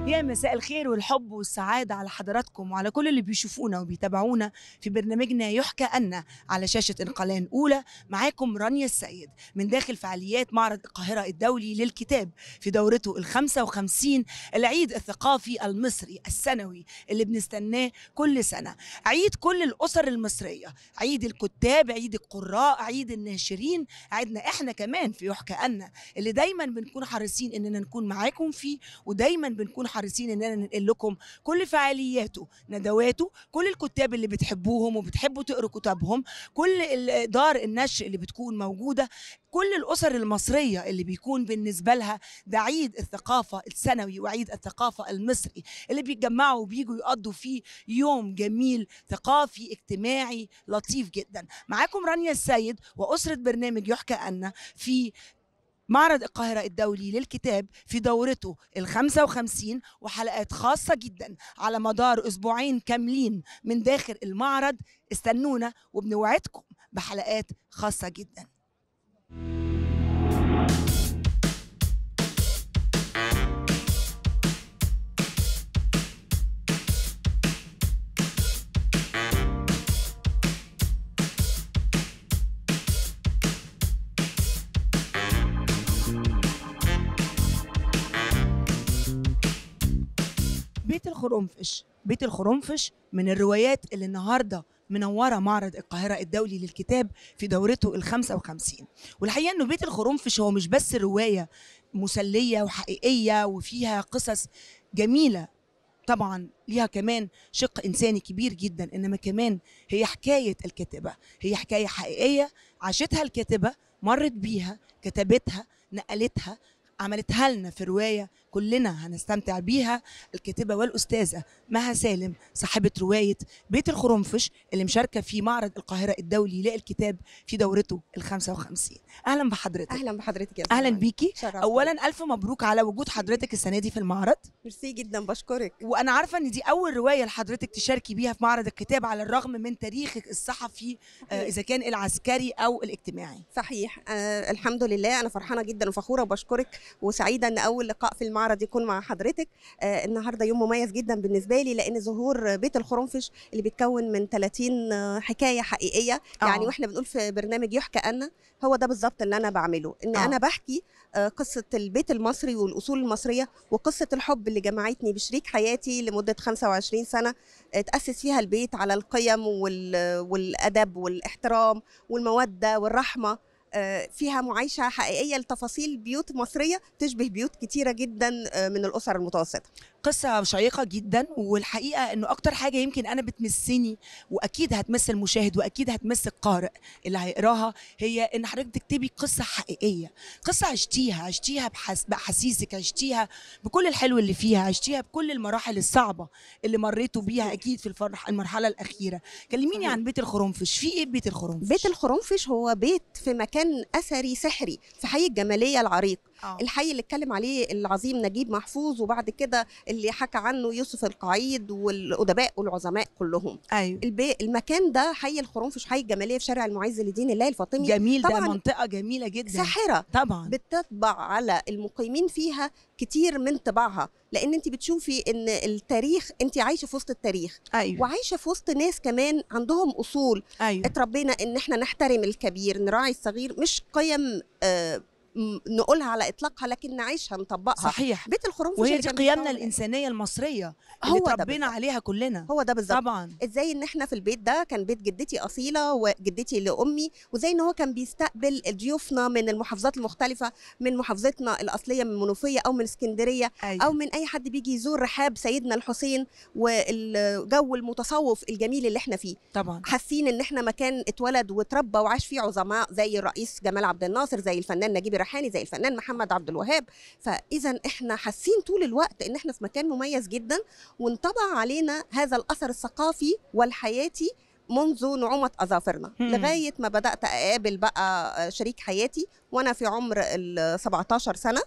يا مساء الخير والحب والسعادة على حضراتكم وعلى كل اللي بيشوفونا وبيتابعونا في برنامجنا يحكى أن على شاشة انقلان أولى معاكم رانيا السيد من داخل فعاليات معرض القاهرة الدولي للكتاب في دورته الخمسة 55 العيد الثقافي المصري السنوي اللي بنستناه كل سنة عيد كل الأسر المصرية عيد الكتاب عيد القراء عيد الناشرين عيدنا احنا كمان في يحكى أن اللي دايما بنكون حريصين إننا نكون معاكم فيه ودايما بنكون حريصين حريصين اننا ننقل لكم كل فعالياته ندواته كل الكتاب اللي بتحبوهم وبتحبوا تقروا كتابهم كل دار النشر اللي بتكون موجوده كل الاسر المصريه اللي بيكون بالنسبه لها ده عيد الثقافه السنوي وعيد الثقافه المصري اللي بيتجمعوا وبيجوا يقضوا فيه يوم جميل ثقافي اجتماعي لطيف جدا معاكم رانيا السيد واسره برنامج يحكى ان في معرض القاهرة الدولي للكتاب في دورته ال 55 وحلقات خاصة جدا على مدار أسبوعين كاملين من داخل المعرض استنونا وبنوعدكم بحلقات خاصة جدا بيت الخرنفش بيت الخرنفش من الروايات اللي النهارده منوره معرض القاهره الدولي للكتاب في دورته ال 55 والحقيقه انه بيت الخرنفش هو مش بس روايه مسليه وحقيقيه وفيها قصص جميله طبعا ليها كمان شق انساني كبير جدا انما كمان هي حكايه الكاتبه هي حكايه حقيقيه عاشتها الكاتبه مرت بيها كتبتها نقلتها عملتها لنا في روايه كلنا هنستمتع بيها الكاتبه والاستاذه مها سالم صاحبه روايه بيت الخرنفش اللي مشاركه في معرض القاهره الدولي للكتاب في دورته ال 55 اهلا بحضرتك اهلا بحضرتك يا اهلا بيكي شرفت. اولا الف مبروك على وجود حضرتك السنه دي في المعرض ميرسي جدا بشكرك وانا عارفه ان دي اول روايه لحضرتك تشاركي بيها في معرض الكتاب على الرغم من تاريخك الصحفي آه اذا كان العسكري او الاجتماعي صحيح آه الحمد لله انا فرحانه جدا وفخوره وبشكرك وسعيده ان اول لقاء في المعرض المعرض يكون مع حضرتك آه، النهارده يوم مميز جدا بالنسبه لي لان ظهور بيت الخرنفش اللي بيتكون من 30 آه، حكايه حقيقيه أوه. يعني آه. واحنا بنقول في برنامج يحكى أنا هو ده بالظبط اللي انا بعمله ان أوه. انا بحكي قصه البيت المصري والاصول المصريه وقصه الحب اللي جمعتني بشريك حياتي لمده 25 سنه اتاسس فيها البيت على القيم والادب والاحترام والموده والرحمه آه، فيها معايشه حقيقيه لتفاصيل بيوت مصريه تشبه بيوت كتيره جدا آه، من الاسر المتوسطه قصة شيقة جدا والحقيقة انه اكتر حاجة يمكن انا بتمسني واكيد هتمس المشاهد واكيد هتمس القارئ اللي هيقراها هي ان حضرتك تكتبي قصة حقيقية قصة عشتيها عشتيها بحس... باحاسيسك عشتيها بكل الحلو اللي فيها عشتيها بكل المراحل الصعبة اللي مريتوا بيها اكيد في الفرح المرحلة الاخيرة كلميني عن بيت الخرنفش في ايه بيت الخرنفش بيت الخرنفش هو بيت في مكان اثري سحري في حي الجمالية العريق أوه. الحي اللي اتكلم عليه العظيم نجيب محفوظ وبعد كده اللي حكى عنه يوسف القعيد والادباء والعظماء كلهم ايوه البي... المكان ده حي الخرنفش حي الجماليه في شارع المعز لدين الله الفاطمي جميل طبعا ده منطقه جميله جدا ساحره طبعا بتطبع على المقيمين فيها كتير من طباعها لان انت بتشوفي ان التاريخ انت عايشه في وسط التاريخ أيوة. وعايشه في وسط ناس كمان عندهم اصول أيوة. اتربينا ان احنا نحترم الكبير نراعي الصغير مش قيم آه نقولها على اطلاقها لكن نعيشها نطبقها صحيح بيت الخروج وهي دي قيمنا الانسانيه المصريه هو اللي تربينا عليها كلنا هو ده بالظبط طبعا ازاي ان احنا في البيت ده كان بيت جدتي اصيله وجدتي لامي وزي ان هو كان بيستقبل ضيوفنا من المحافظات المختلفه من محافظتنا الاصليه من منوفيه او من اسكندريه أيوة. او من اي حد بيجي يزور رحاب سيدنا الحسين والجو المتصوف الجميل اللي احنا فيه طبعا حاسين ان احنا مكان اتولد واتربى وعاش فيه عظماء زي الرئيس جمال عبد الناصر زي الفنان نجيب الجراحاني زي الفنان محمد عبد الوهاب فاذا احنا حاسين طول الوقت ان احنا في مكان مميز جدا وانطبع علينا هذا الاثر الثقافي والحياتي منذ نعومة أظافرنا لغاية ما بدأت أقابل بقى شريك حياتي وأنا في عمر ال 17 سنة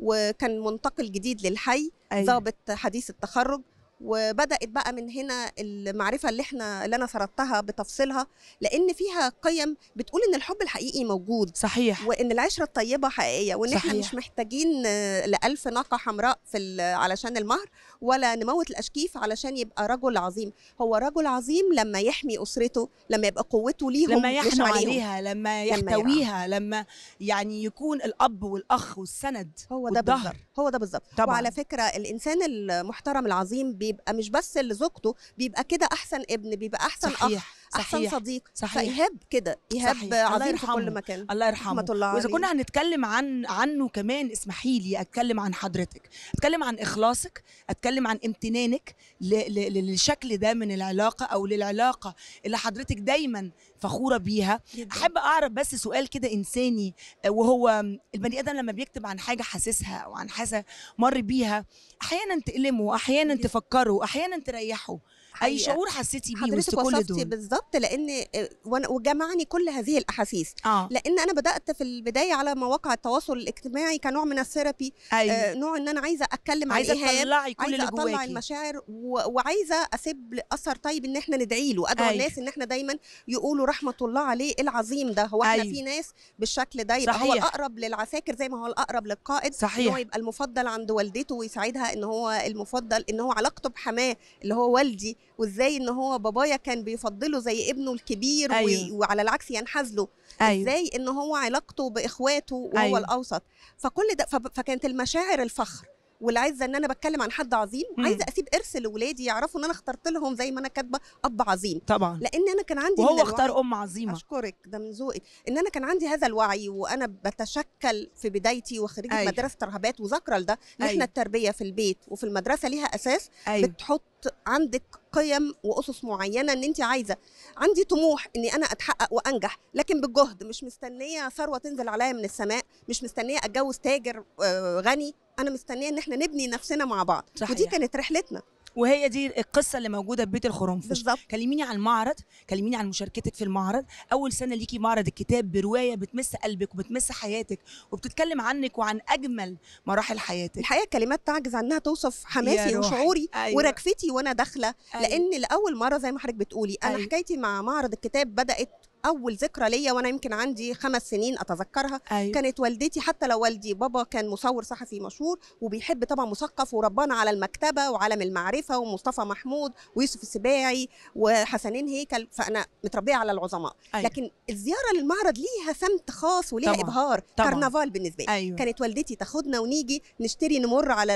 وكان منتقل جديد للحي أيوة. ضابط أيوة. حديث التخرج وبدات بقى من هنا المعرفه اللي احنا اللي انا سردتها بتفصيلها لان فيها قيم بتقول ان الحب الحقيقي موجود صحيح وان العشره الطيبه حقيقيه وان صحيح. احنا مش محتاجين لألف ناقه حمراء في علشان المهر ولا نموت الاشكيف علشان يبقى رجل عظيم هو رجل عظيم لما يحمي اسرته لما يبقى قوته ليهم لما يحنوا عليها لما يحتويها لما, لما يعني يكون الاب والاخ والسند هو ده بالظبط هو ده بالظبط وعلى فكره الانسان المحترم العظيم بي بيبقى مش بس زوجته بيبقى كده احسن ابن بيبقى احسن صحيح. اخ احسن صديق صحيح فايهاب كده ايهاب عظيم في كل مكان الله يرحمه الله واذا كنا هنتكلم عن عنه كمان اسمحي لي اتكلم عن حضرتك اتكلم عن اخلاصك اتكلم عن امتنانك للشكل ده من العلاقه او للعلاقه اللي حضرتك دايما فخوره بيها جدا. احب اعرف بس سؤال كده انساني آه، وهو البني ادم لما بيكتب عن حاجه حاسسها او عن حاجه مر بيها احيانا تألمه احيانا تفكره احيانا تريحه اي شعور حسيتي بيه وسط كل دول بالظبط لان آه، وجمعني كل هذه الاحاسيس آه. لان انا بدات في البدايه على مواقع التواصل الاجتماعي كنوع من الثيرابي أيوة. آه نوع ان انا عايزه اتكلم عايزه تطلعي كل عايزه اطلع جواكي. المشاعر وعايزه اسيب اثر طيب ان احنا ندعي له ادعو أيوة. الناس ان احنا دايما يقولوا رحمه الله عليه العظيم ده هو احنا أيوة. في ناس بالشكل ده يبقى صحيح. هو الاقرب للعساكر زي ما هو الاقرب للقائد صحيح. هو يبقى المفضل عند والدته ويساعدها ان هو المفضل ان هو علاقته بحماه اللي هو والدي وازاي ان هو بابايا كان بيفضله زي ابنه الكبير أيوة. وعلى العكس ينحاز له أيوة. ازاي ان هو علاقته باخواته وهو أيوة. الاوسط فكل ده فكانت المشاعر الفخر والعزه ان انا بتكلم عن حد عظيم مم. عايزه اسيب ارث لاولادي يعرفوا ان انا اخترت لهم زي ما انا كاتبه اب عظيم طبعا لان انا كان عندي وهو اختار ام عظيمه اشكرك ده من ذوقك ان انا كان عندي هذا الوعي وانا بتشكل في بدايتي وخريجه أيوه. مدرسه رهبات وذاكره لده ان احنا أيوة. التربيه في البيت وفي المدرسه ليها اساس أيوه. بتحط عندك قيم واسس معينه ان انت عايزه عندي طموح اني انا اتحقق وانجح لكن بالجهد مش مستنيه ثروه تنزل عليا من السماء مش مستنيه اتجوز تاجر آه، غني انا مستنيه ان احنا نبني نفسنا مع بعض صحيح. ودي كانت رحلتنا وهي دي القصه اللي موجوده في بيت الخرنفش بالظبط كلميني عن المعرض كلميني عن مشاركتك في المعرض اول سنه ليكي معرض الكتاب بروايه بتمس قلبك وبتمس حياتك وبتتكلم عنك وعن اجمل مراحل حياتك الحقيقه كلمات تعجز عنها توصف حماسي وشعوري أيوة. وركفتي وانا داخله أيوة. لان لاول مره زي ما حضرتك بتقولي انا أيوة. حكايتي مع معرض الكتاب بدات اول ذكرى ليا وانا يمكن عندي خمس سنين اتذكرها أيوة. كانت والدتي حتى لو والدي بابا كان مصور صحفي مشهور وبيحب طبعا مثقف وربانا على المكتبه وعالم المعرفه ومصطفى محمود ويوسف السباعي وحسنين هيكل فانا متربيه على العظماء أيوة. لكن الزياره للمعرض ليها سمت خاص وليها طبعًا. ابهار طبعًا. كرنفال بالنسبه لي أيوة. كانت والدتي تاخدنا ونيجي نشتري نمر على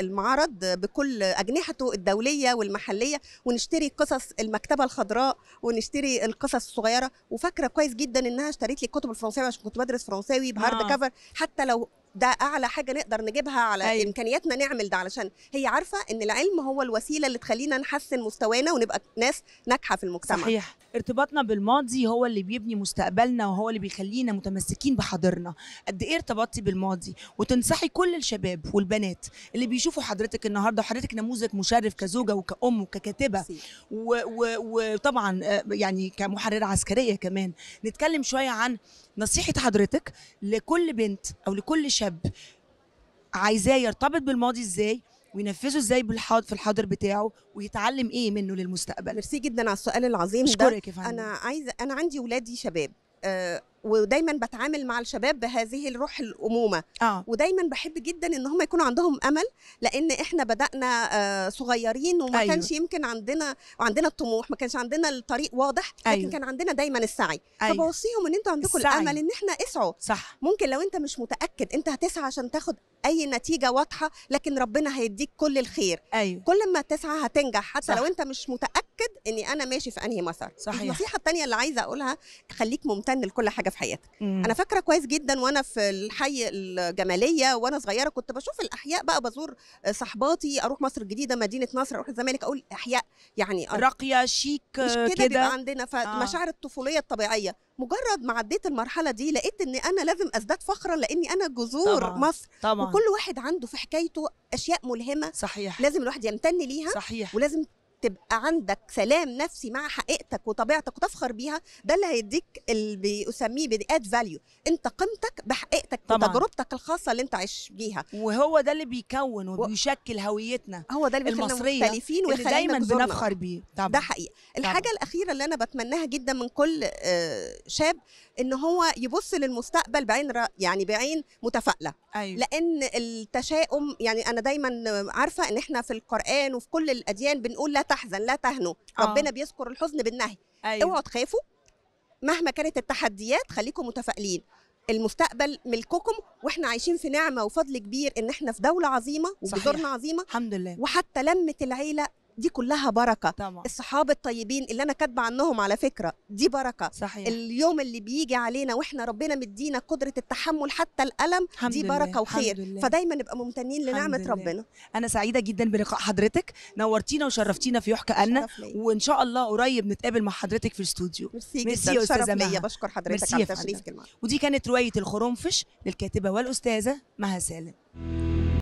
المعرض بكل اجنحته الدوليه والمحليه ونشتري قصص المكتبه الخضراء ونشتري القصص الصغيره وفاكره كويس جدا انها اشتريت لي الكتب الفرنساوي عشان كنت بدرس فرنساوي بهارد آه. كفر حتى لو ده اعلى حاجه نقدر نجيبها على أيوة. امكانياتنا نعمل ده علشان هي عارفه ان العلم هو الوسيله اللي تخلينا نحسن مستوانا ونبقى ناس ناجحه في المجتمع صحيح ارتباطنا بالماضي هو اللي بيبني مستقبلنا وهو اللي بيخلينا متمسكين بحاضرنا قد ايه ارتبطتي بالماضي وتنصحي كل الشباب والبنات اللي بيشوفوا حضرتك النهارده وحضرتك نموذج مشرف كزوجه وكأم وككاتبه وطبعا آه، يعني كمحرره عسكريه كمان نتكلم شويه عن نصيحه حضرتك لكل بنت او لكل شاب عايزاه يرتبط بالماضي ازاي وينفذه ازاي بالحاضر في الحاضر بتاعه ويتعلم ايه منه للمستقبل ميرسي جدا على السؤال العظيم ده انا عايزه انا عندي ولادي شباب آه، ودايما بتعامل مع الشباب بهذه الروح الامومه آه. ودايما بحب جدا ان هم يكون عندهم امل لان احنا بدانا آه، صغيرين وما أيوه. كانش يمكن عندنا وعندنا الطموح ما كانش عندنا الطريق واضح لكن أيوه. كان عندنا دايما السعي أيوه. فبوصيهم ان انتوا عندكم الامل ان احنا اسعوا صح ممكن لو انت مش متاكد انت هتسعى عشان تاخد اي نتيجه واضحه لكن ربنا هيديك كل الخير أيوه. كل ما تسعى هتنجح حتى صح. لو انت مش متاكد اتاكد اني انا ماشي في انهي مسار صحيح النصيحه الثانيه اللي عايزه اقولها خليك ممتن لكل حاجه في حياتك مم. انا فاكره كويس جدا وانا في الحي الجماليه وانا صغيره كنت بشوف الاحياء بقى بزور صحباتي اروح مصر الجديده مدينه نصر اروح الزمالك اقول احياء يعني راقيه شيك مش كده بيبقى عندنا فمشاعر آه. الطفوليه الطبيعيه مجرد ما عديت المرحله دي لقيت ان انا لازم ازداد فخرا لاني انا جذور طبعا. مصر طبعا. وكل واحد عنده في حكايته اشياء ملهمه صحيح لازم الواحد يمتن ليها صحيح ولازم تبقى عندك سلام نفسي مع حقيقتك وطبيعتك وتفخر بيها ده اللي هيديك اللي بيسميه باد فاليو انت قيمتك بحقيقتك طبعا. وتجربتك الخاصه اللي انت عايش بيها وهو ده اللي بيكون وبيشكل هويتنا هو ده اللي المصريه مختلفين اللي دايما بنفخر بيه طبعا. ده حقيقي طبعا. الحاجه الاخيره اللي انا بتمناها جدا من كل آه، شاب ان هو يبص للمستقبل بعين يعني بعين متفائله أيوة. لان التشاؤم يعني انا دايما عارفه ان احنا في القران وفي كل الاديان بنقول لا تحزن لا تهنوا آه. ربنا بيذكر الحزن بالنهي أيوة. اوعوا تخافوا مهما كانت التحديات خليكم متفائلين المستقبل ملككم واحنا عايشين في نعمه وفضل كبير ان احنا في دوله عظيمه وجذورنا عظيمه الحمد لله وحتى لمه العيله دي كلها بركه طبعا. الصحاب الطيبين اللي انا كاتبه عنهم على فكره دي بركه صحيح. اليوم اللي بيجي علينا واحنا ربنا مدينا قدره التحمل حتى الالم الحمد دي بركه لله. وخير فدايما نبقى ممتنين لنعمه لله. ربنا انا سعيده جدا بلقاء حضرتك نورتينا وشرفتينا في يحكى أنا وان شاء الله قريب نتقابل مع حضرتك في الاستوديو ميرسي ميرسي استاذه ميا بشكر حضرتك على تشريفك ودي كانت روايه الخرنفش للكاتبه والاستاذه مها سالم